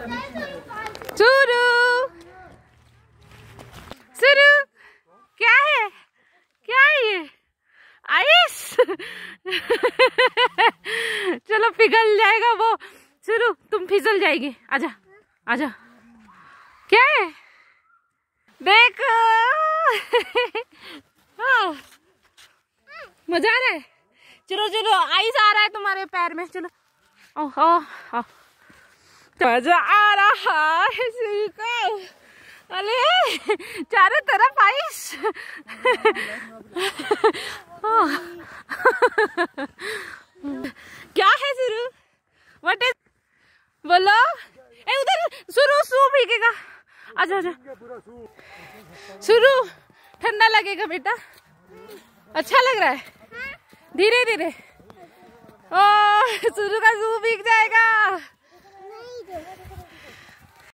चूरू क्या है क्या है ये आइस चलो पिघल जाएगा वो सुरू तुम फिसल जाएगी आजा आजा क्या है देखो हाँ। मजा आ रहा है चलो चलो आइस आ रहा है तुम्हारे पैर में चलो ओह ओह मजा आ रहा है अरे चारों तरफ आइस क्या है सुरू वट इज बोलो ए उधर सुरू सू भीगेगा अच्छा अच्छा सुरू ठंडा लगेगा बेटा अच्छा लग रहा है धीरे धीरे ओ सुरू का सू भीग